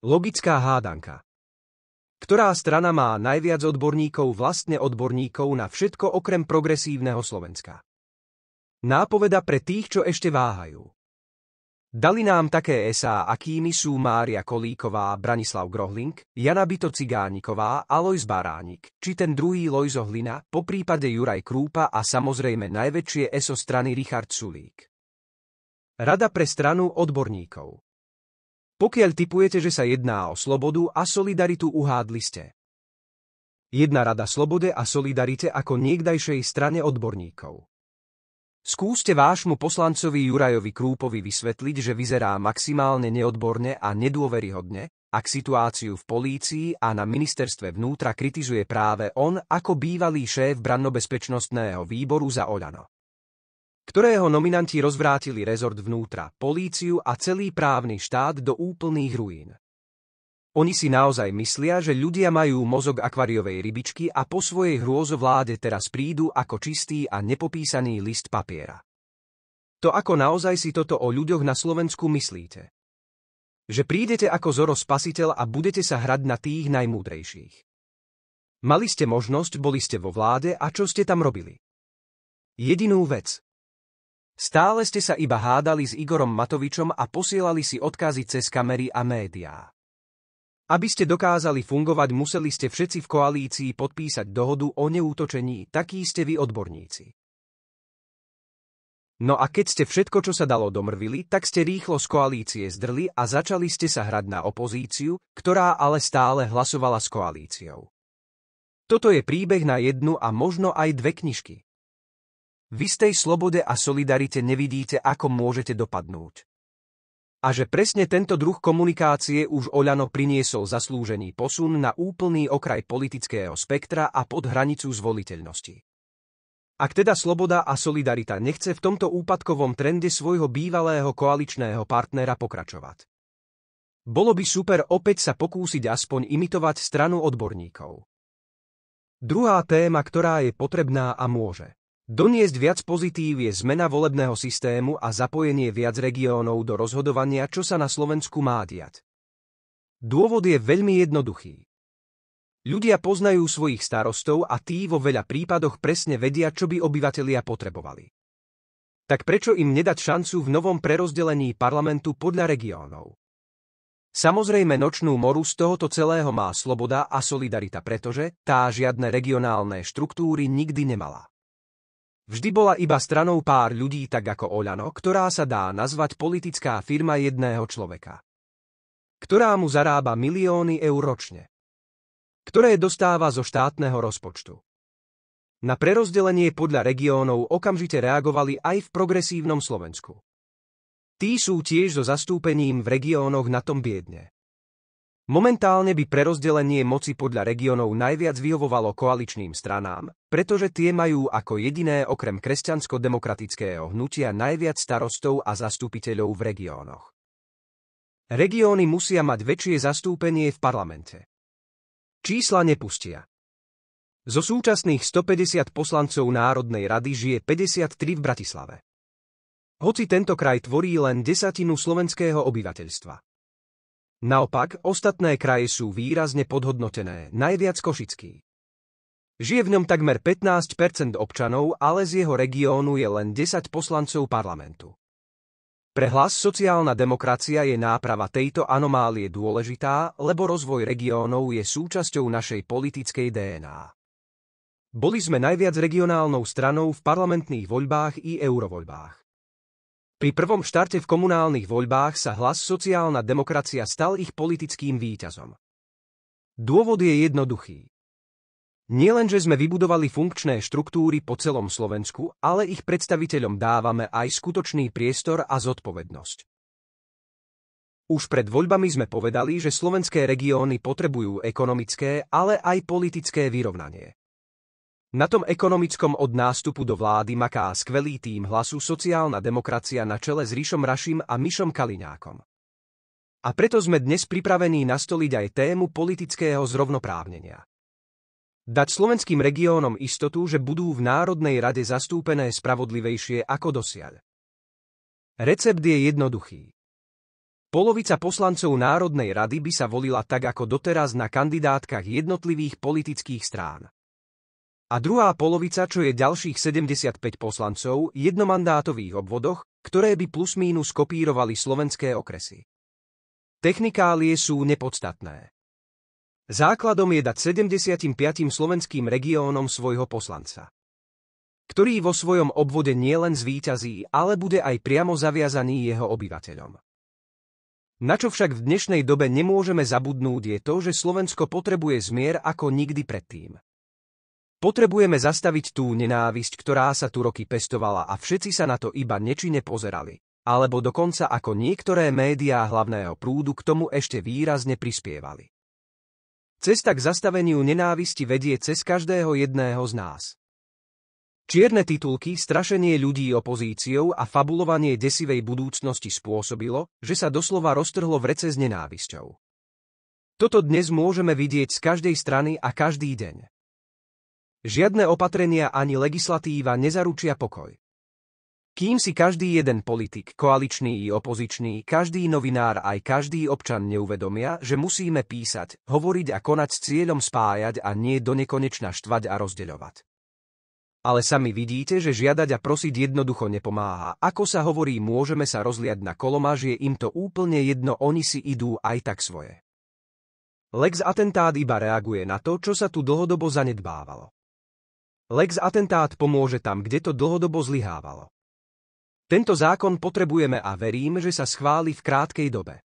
Logická hádanka. Ktorá strana má najviac odborníkov vlastne odborníkov na všetko okrem progresívneho Slovenska? Nápoveda pre tých, čo ešte váhajú. Dali nám také esá, akými sú Mária Kolíková, Branislav Grohling, Jana Bito Cigániková a Baránik, či ten druhý Lojzo Hlina, po prípade Juraj Krúpa a samozrejme najväčšie eso strany Richard Sulík. Rada pre stranu odborníkov pokiaľ typujete, že sa jedná o slobodu a solidaritu, uhádli ste. Jedna rada slobode a solidarite ako niekdajšej strane odborníkov. Skúste vášmu poslancovi Jurajovi Krúpovi vysvetliť, že vyzerá maximálne neodborne a nedôveryhodne, ak situáciu v polícii a na ministerstve vnútra kritizuje práve on ako bývalý šéf brannobezpečnostného výboru za Oľano ktorého nominanti rozvrátili rezort vnútra, políciu a celý právny štát do úplných ruín. Oni si naozaj myslia, že ľudia majú mozog akvariovej rybičky a po svojej hrôzovláde teraz prídu ako čistý a nepopísaný list papiera. To ako naozaj si toto o ľuďoch na Slovensku myslíte. Že prídete ako Zoro spasiteľ a budete sa hrať na tých najmúdrejších. Mali ste možnosť, boli ste vo vláde a čo ste tam robili? Jedinú vec, Stále ste sa iba hádali s Igorom Matovičom a posielali si odkazy cez kamery a médiá. Aby ste dokázali fungovať, museli ste všetci v koalícii podpísať dohodu o neútočení, takí ste vy odborníci. No a keď ste všetko, čo sa dalo, domrvili, tak ste rýchlo z koalície zdrli a začali ste sa hrať na opozíciu, ktorá ale stále hlasovala s koalíciou. Toto je príbeh na jednu a možno aj dve knižky. V istej slobode a solidarite nevidíte, ako môžete dopadnúť. A že presne tento druh komunikácie už Oľano priniesol zaslúžený posun na úplný okraj politického spektra a pod hranicu zvoliteľnosti. Ak teda sloboda a solidarita nechce v tomto úpadkovom trende svojho bývalého koaličného partnera pokračovať. Bolo by super opäť sa pokúsiť aspoň imitovať stranu odborníkov. Druhá téma, ktorá je potrebná a môže. Doniesť viac pozitív je zmena volebného systému a zapojenie viac regiónov do rozhodovania, čo sa na Slovensku má diať. Dôvod je veľmi jednoduchý. Ľudia poznajú svojich starostov a tí vo veľa prípadoch presne vedia, čo by obyvatelia potrebovali. Tak prečo im nedať šancu v novom prerozdelení parlamentu podľa regiónov? Samozrejme nočnú moru z tohoto celého má sloboda a solidarita, pretože tá žiadne regionálne štruktúry nikdy nemala. Vždy bola iba stranou pár ľudí tak ako Oľano, ktorá sa dá nazvať politická firma jedného človeka. Ktorá mu zarába milióny eur ročne. Ktoré dostáva zo štátneho rozpočtu. Na prerozdelenie podľa regiónov okamžite reagovali aj v progresívnom Slovensku. Tí sú tiež so zastúpením v regiónoch na tom biedne. Momentálne by prerozdelenie moci podľa regiónov najviac vyhovovalo koaličným stranám, pretože tie majú ako jediné okrem kresťansko-demokratického hnutia najviac starostov a zastupiteľov v regiónoch. Regióny musia mať väčšie zastúpenie v parlamente. Čísla nepustia. Zo súčasných 150 poslancov Národnej rady žije 53 v Bratislave. Hoci tento kraj tvorí len desatinu slovenského obyvateľstva. Naopak, ostatné kraje sú výrazne podhodnotené, najviac Košický. Žije v ňom takmer 15 občanov, ale z jeho regiónu je len 10 poslancov parlamentu. Pre hlas sociálna demokracia je náprava tejto anomálie dôležitá, lebo rozvoj regiónov je súčasťou našej politickej DNA. Boli sme najviac regionálnou stranou v parlamentných voľbách i eurovoľbách. Pri prvom štarte v komunálnych voľbách sa hlas sociálna demokracia stal ich politickým výťazom. Dôvod je jednoduchý. Nielenže sme vybudovali funkčné štruktúry po celom Slovensku, ale ich predstaviteľom dávame aj skutočný priestor a zodpovednosť. Už pred voľbami sme povedali, že slovenské regióny potrebujú ekonomické, ale aj politické vyrovnanie. Na tom ekonomickom od nástupu do vlády maká skvelý tým hlasu sociálna demokracia na čele s Ríšom Rašim a Mišom Kaliňákom. A preto sme dnes pripravení nastoliť aj tému politického zrovnoprávnenia. Dať slovenským regiónom istotu, že budú v Národnej rade zastúpené spravodlivejšie ako dosiaľ. Recept je jednoduchý. Polovica poslancov Národnej rady by sa volila tak ako doteraz na kandidátkach jednotlivých politických strán a druhá polovica, čo je ďalších 75 poslancov, jednomandátových obvodoch, ktoré by plus mínus kopírovali slovenské okresy. Technikálie sú nepodstatné. Základom je dať 75. slovenským regiónom svojho poslanca, ktorý vo svojom obvode nielen zvíťazí, ale bude aj priamo zaviazaný jeho obyvateľom. Na čo však v dnešnej dobe nemôžeme zabudnúť je to, že Slovensko potrebuje zmier ako nikdy predtým. Potrebujeme zastaviť tú nenávisť, ktorá sa tu roky pestovala a všetci sa na to iba nečine pozerali. Alebo dokonca ako niektoré médiá hlavného prúdu k tomu ešte výrazne prispievali. Cesta k zastaveniu nenávisti vedie cez každého jedného z nás. Čierne titulky, strašenie ľudí opozíciou a fabulovanie desivej budúcnosti spôsobilo, že sa doslova roztrhlo vrece s nenávisťou. Toto dnes môžeme vidieť z každej strany a každý deň. Žiadne opatrenia ani legislatíva nezaručia pokoj. Kým si každý jeden politik, koaličný i opozičný, každý novinár aj každý občan neuvedomia, že musíme písať, hovoriť a konať s cieľom spájať a nie do nekonečna štvať a rozdeľovať. Ale sami vidíte, že žiadať a prosiť jednoducho nepomáha. Ako sa hovorí, môžeme sa rozliať na kolomáž, je im to úplne jedno, oni si idú aj tak svoje. Lex atentát iba reaguje na to, čo sa tu dlhodobo zanedbávalo. Lex atentát pomôže tam, kde to dlhodobo zlyhávalo. Tento zákon potrebujeme a verím, že sa schváli v krátkej dobe.